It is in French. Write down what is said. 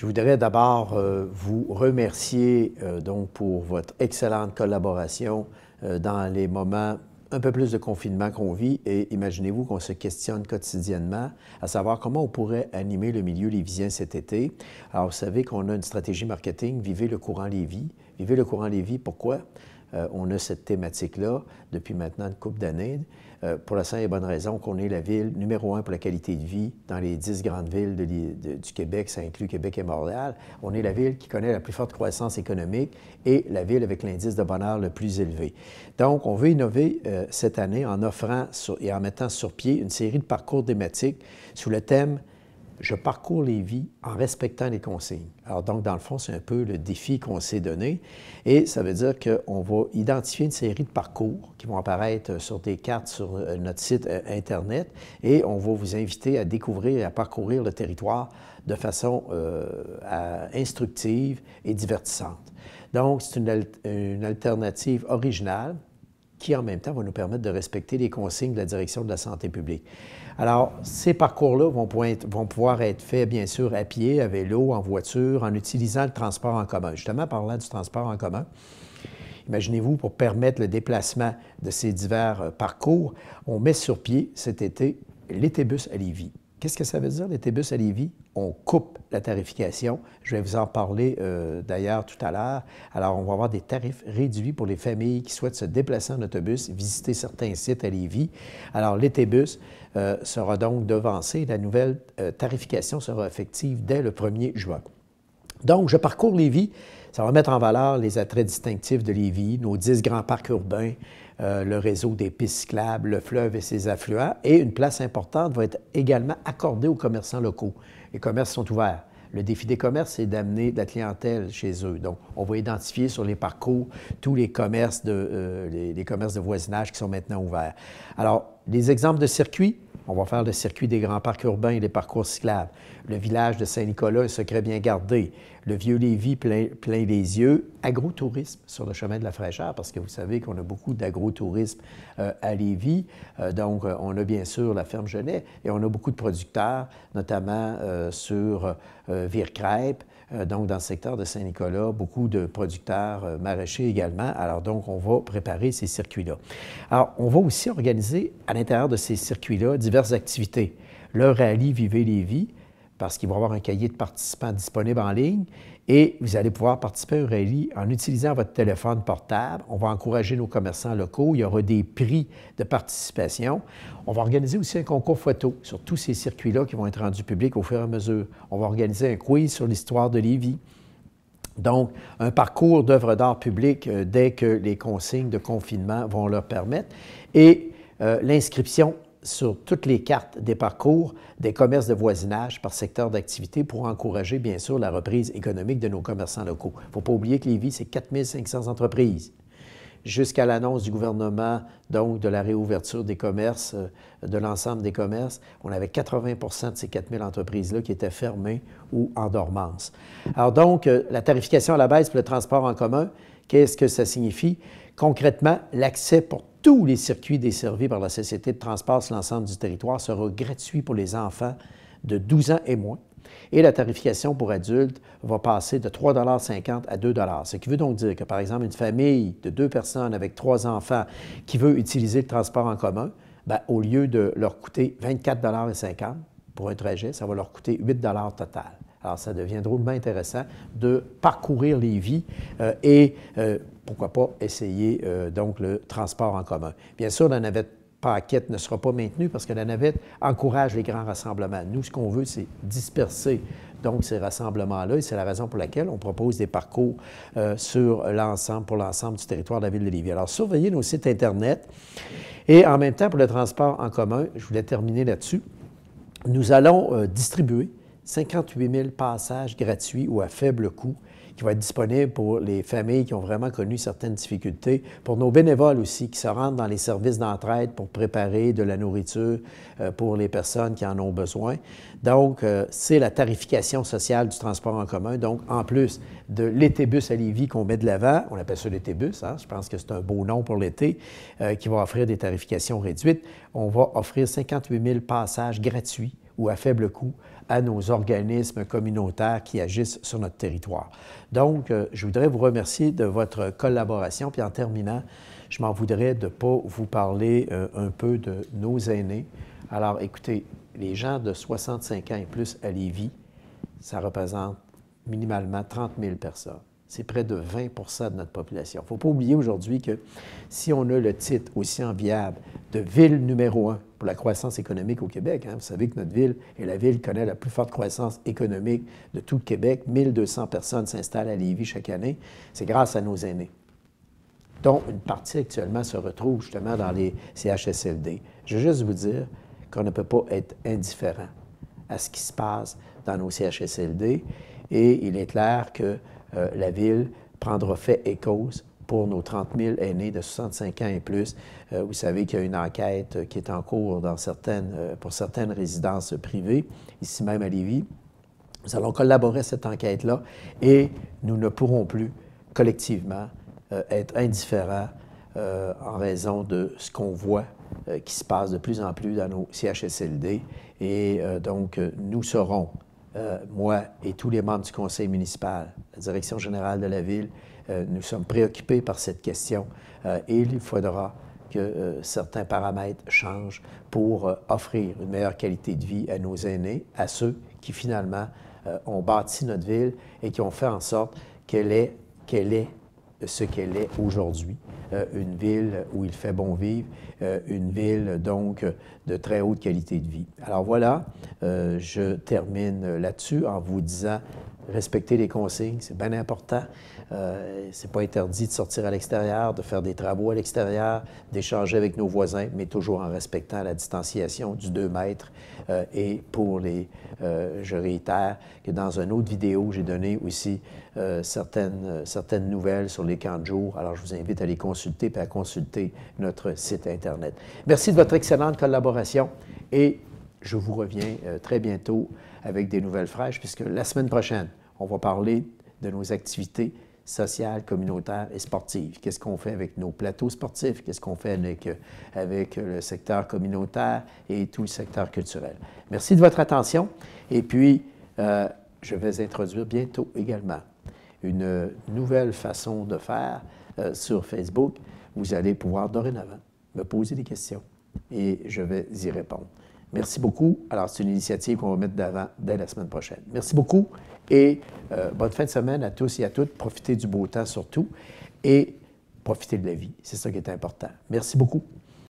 Je voudrais d'abord euh, vous remercier euh, donc pour votre excellente collaboration euh, dans les moments un peu plus de confinement qu'on vit et imaginez-vous qu'on se questionne quotidiennement à savoir comment on pourrait animer le milieu lévisien cet été. Alors, vous savez qu'on a une stratégie marketing, Vivez le courant Lévis. Vivez le courant Lévis, pourquoi? on a cette thématique-là depuis maintenant une coupe d'années. Euh, pour la simple et bonne raison qu'on est la ville numéro un pour la qualité de vie dans les dix grandes villes du Québec, ça inclut Québec et Montréal. On est la ville qui connaît la plus forte croissance économique et la ville avec l'indice de bonheur le plus élevé. Donc, on veut innover euh, cette année en offrant et en mettant sur pied une série de parcours thématiques sous le thème je parcours les vies en respectant les consignes. Alors donc, dans le fond, c'est un peu le défi qu'on s'est donné. Et ça veut dire qu'on va identifier une série de parcours qui vont apparaître sur des cartes sur euh, notre site euh, Internet et on va vous inviter à découvrir et à parcourir le territoire de façon euh, instructive et divertissante. Donc, c'est une alternative originale qui en même temps va nous permettre de respecter les consignes de la direction de la santé publique. Alors, ces parcours-là vont, pouvoir être faits, bien sûr, à pied, à vélo, en voiture, en utilisant le transport en commun. Justement, parlant du transport en commun, imaginez-vous, pour permettre le déplacement de ces divers euh, parcours, on met sur pied cet été l'étébus à Lévis. Qu'est-ce que ça veut dire, les à Lévis? On coupe la tarification. Je vais vous en parler euh, d'ailleurs tout à l'heure. Alors, on va avoir des tarifs réduits pour les familles qui souhaitent se déplacer en autobus, visiter certains sites à Lévis. Alors, les euh, sera donc devancé. La nouvelle euh, tarification sera effective dès le 1er juin. Donc, je parcours Lévis. Ça va mettre en valeur les attraits distinctifs de Lévis, nos 10 grands parcs urbains, euh, le réseau des pistes cyclables, le fleuve et ses affluents. Et une place importante va être également accordée aux commerçants locaux. Les commerces sont ouverts. Le défi des commerces, c'est d'amener de la clientèle chez eux. Donc, on va identifier sur les parcours tous les commerces de, euh, commerces de voisinage qui sont maintenant ouverts. Alors, les exemples de circuits, on va faire le circuit des grands parcs urbains et des parcours cyclables. Le village de Saint-Nicolas, un secret bien gardé. Le vieux Lévis, plein, plein les yeux. Agrotourisme sur le chemin de la fraîcheur, parce que vous savez qu'on a beaucoup d'agrotourisme euh, à Lévis. Euh, donc, euh, on a bien sûr la ferme Genet et on a beaucoup de producteurs, notamment sur Vircrêpe, euh, donc, dans le secteur de Saint-Nicolas, beaucoup de producteurs euh, maraîchers également. Alors, donc, on va préparer ces circuits-là. Alors, on va aussi organiser à l'intérieur de ces circuits-là diverses activités. Le rallye Vivez les vies parce qu'il va avoir un cahier de participants disponible en ligne et vous allez pouvoir participer au rallye en utilisant votre téléphone portable. On va encourager nos commerçants locaux. Il y aura des prix de participation. On va organiser aussi un concours photo sur tous ces circuits-là qui vont être rendus publics au fur et à mesure. On va organiser un quiz sur l'histoire de Lévis. Donc, un parcours d'œuvres d'art public euh, dès que les consignes de confinement vont leur permettre. Et euh, l'inscription sur toutes les cartes des parcours des commerces de voisinage par secteur d'activité pour encourager, bien sûr, la reprise économique de nos commerçants locaux. Il ne faut pas oublier que Lévis, c'est 4500 entreprises. Jusqu'à l'annonce du gouvernement, donc, de la réouverture des commerces, euh, de l'ensemble des commerces, on avait 80 de ces 4000 entreprises-là qui étaient fermées ou en dormance. Alors donc, euh, la tarification à la baisse pour le transport en commun, qu'est-ce que ça signifie? Concrètement, l'accès pour tous les circuits desservis par la Société de transport sur l'ensemble du territoire seront gratuits pour les enfants de 12 ans et moins. Et la tarification pour adultes va passer de 3,50 à 2 Ce qui veut donc dire que, par exemple, une famille de deux personnes avec trois enfants qui veut utiliser le transport en commun, ben, au lieu de leur coûter 24,50 pour un trajet, ça va leur coûter 8 total. Alors, ça devient drôlement intéressant de parcourir les vies euh, et, euh, pourquoi pas, essayer euh, donc le transport en commun. Bien sûr, la navette paquette ne sera pas maintenue parce que la navette encourage les grands rassemblements. Nous, ce qu'on veut, c'est disperser donc ces rassemblements-là et c'est la raison pour laquelle on propose des parcours sur l'ensemble, pour l'ensemble du territoire de la ville de Lévis. Alors, surveillez nos sites Internet et en même temps, pour le transport en commun, je voulais terminer là-dessus, nous allons distribuer 58 000 passages gratuits ou à faible coût qui va être disponible pour les familles qui ont vraiment connu certaines difficultés, pour nos bénévoles aussi qui se rendent dans les services d'entraide pour préparer de la nourriture euh, pour les personnes qui en ont besoin. Donc, euh, c'est la tarification sociale du transport en commun. Donc, en plus de l'étébus à Lévis qu'on met de l'avant, on appelle ça l'étébus, hein, je pense que c'est un beau nom pour l'été, euh, qui va offrir des tarifications réduites, on va offrir 58 000 passages gratuits ou à faible coût à nos organismes communautaires qui agissent sur notre territoire. Donc, euh, je voudrais vous remercier de votre collaboration. Puis en terminant, je m'en voudrais de ne pas vous parler euh, un peu de nos aînés. Alors, écoutez, les gens de 65 ans et plus à Lévis, ça représente minimalement 30 000 personnes. C'est près de 20 de notre population. Il ne faut pas oublier aujourd'hui que si on a le titre aussi enviable de ville numéro un pour la croissance économique au Québec, hein, vous savez que notre ville est la ville connaît la plus forte croissance économique de tout le Québec. 1200 personnes s'installent à Lévis chaque année. C'est grâce à nos aînés dont une partie actuellement se retrouve justement dans les CHSLD. Je veux juste vous dire qu'on ne peut pas être indifférent à ce qui se passe dans nos CHSLD et il est clair que euh, la Ville prendra fait et cause pour nos 30 000 aînés de 65 ans et plus. Euh, vous savez qu'il y a une enquête euh, qui est en cours dans certaines, pour certaines résidences privées, ici même à Lévis. Nous allons collaborer à cette enquête-là et nous ne pourrons plus collectivement être indifférents en raison de ce qu'on voit qui se passe de plus en plus dans nos CHSLD. Et donc, nous serons euh, moi et tous les membres du conseil municipal, la direction générale de la ville, euh, nous sommes préoccupés par cette question euh, et il faudra que certains paramètres changent pour offrir une meilleure qualité de vie à nos aînés, à ceux qui finalement ont bâti notre ville et qui ont fait en sorte qu'elle est qu'elle est ce qu'elle est aujourd'hui, euh, une ville où il fait bon vivre, euh, une ville donc de très haute qualité de vie. Alors voilà, euh, je termine là-dessus en vous disant respecter les consignes, c'est bien important. Euh, c'est pas interdit de sortir à l'extérieur, de faire des travaux à l'extérieur, d'échanger avec nos voisins, mais toujours en respectant la distanciation du 2 mètres. Euh, et pour les, euh, je réitère que dans une autre vidéo, j'ai donné aussi euh, certaines, euh, certaines nouvelles sur les camps de jour. Alors, je vous invite à les consulter et à consulter notre site Internet. Merci de votre excellente collaboration et je vous reviens très bientôt avec des nouvelles fraîches, puisque la semaine prochaine, on va parler de nos activités sociales, communautaires et sportives. Qu'est-ce qu'on fait avec nos plateaux sportifs? Qu'est-ce qu'on fait avec, euh, avec euh, le secteur communautaire et tout le secteur culturel? Merci de votre attention. Et puis, euh, je vais introduire bientôt également une nouvelle façon de faire sur Facebook. Vous allez pouvoir dorénavant me poser des questions et je vais y répondre. Merci beaucoup. Alors, c'est une initiative qu'on va mettre d'avant dès la semaine prochaine. Merci beaucoup. Et euh, bonne fin de semaine à tous et à toutes. Profitez du beau temps surtout et profitez de la vie. C'est ça qui est important. Merci beaucoup.